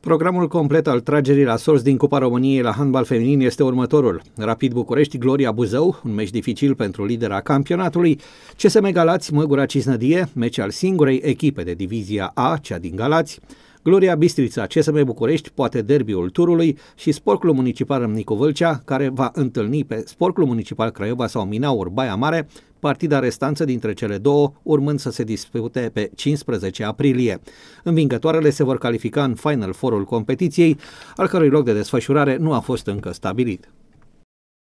Programul complet al tragerii la sorți din Cupa României la handbal feminin este următorul. Rapid București, Gloria Buzău, un meci dificil pentru lidera campionatului, CSM Galați, Măgura Cisnădie, meci al singurei echipe de divizia A, cea din Galați, Gloria Bistrița, CSM București, poate derbiul turului și sporcul Municipal Râmnicu Vâlcea, care va întâlni pe sporcul Municipal Craiova sau Minaur Baia Mare, partida restanță dintre cele două urmând să se dispute pe 15 aprilie. Învingătoarele se vor califica în Final forul competiției, al cărui loc de desfășurare nu a fost încă stabilit.